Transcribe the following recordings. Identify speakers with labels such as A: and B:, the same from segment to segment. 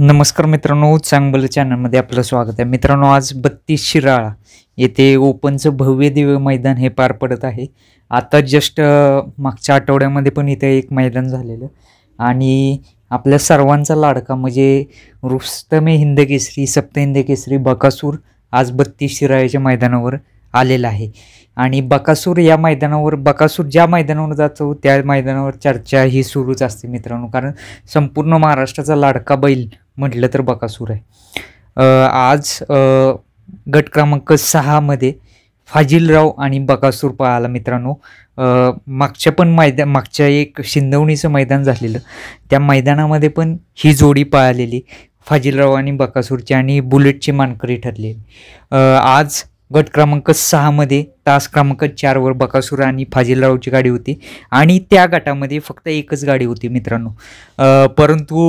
A: नमस्कार मित्रांनो चांगबल चॅनलमध्ये आपलं स्वागत आहे मित्रांनो आज बत्तीस शिराळा येथे ओपनचं भव्य दिव्य मैदान हे पार पडत आहे आता जस्ट मागच्या आठवड्यामध्ये पण इथे एक मैदान झालेलं आणि आपल्या सर्वांचा लाडका म्हणजे रुस्तमे हिंदकेसरी सप्त केसरी बकासूर आज बत्तीस शिराळ्याच्या मैदानावर आलेला आहे आणि बकासूर या मैदानावर बकासूर ज्या मैदानावर जातो त्या मैदानावर चर्चा ही सुरूच असते मित्रांनो कारण संपूर्ण महाराष्ट्राचा लाडका बैल म्हटलं तर बकासूर आहे आज गट क्रमांक सहामध्ये फाजिलराव आणि बकासूर पळाला मित्रांनो मागच्या पण मैदा मागच्या एक शिंदवणीचं मैदान झालेलं त्या मैदानामध्ये पण ही जोडी पळालेली फाजिलराव आणि बकासूरची आणि बुलेटची मानकरी ठरली आज गट क्रमांक सहामध्ये तास क्रमांक चारवर बकासूर आणि फाजिलरावची गाडी होती आणि त्या गटामध्ये फक्त एकच गाडी होती मित्रांनो परंतु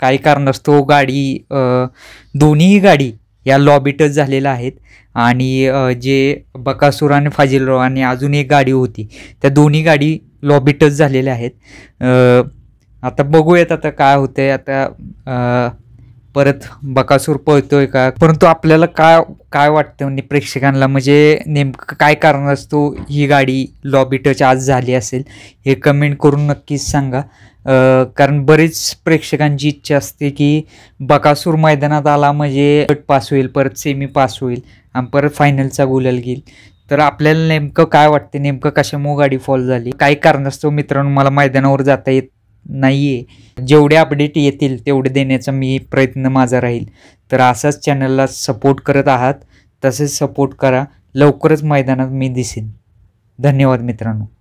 A: काही कारणास्तव गाडी दोन्ही गाडी या लॉबीटच झालेल्या आहेत आणि जे बकासूर आणि फाजिलराव आणि अजून एक गाडी होती त्या दोन्ही गाडी लॉबीटच झालेल्या आहेत आता बघूयात आता काय होतंय आता परत बकासूर पळतोय का परंतु आपल्याला काय काय वाटतं म्हणजे प्रेक्षकांना म्हणजे नेमकं काय कारण असतो ही गाडी लॉबी टच आज झाली असेल हे कमेंट करून नक्कीच सांगा कारण बरेच प्रेक्षकांची इच्छा असते की बकासूर मैदानात आला म्हणजे कट पास होईल परत सेमी पास होईल आणि परत फायनलचा गुलाल घेईल तर आपल्याला नेमकं काय वाटते नेमकं कशामुळे गाडी फॉल झाली काही असतो मित्रांनो मला मैदानावर जाता येत नाही आहे जेवढे अपडेट येतील तेवढे देण्याचा मी प्रयत्न माझा राहील तर असाच चॅनलला सपोर्ट करत आहात तसेच सपोर्ट करा लवकरच मैदानात मी दिसेन धन्यवाद मित्रांनो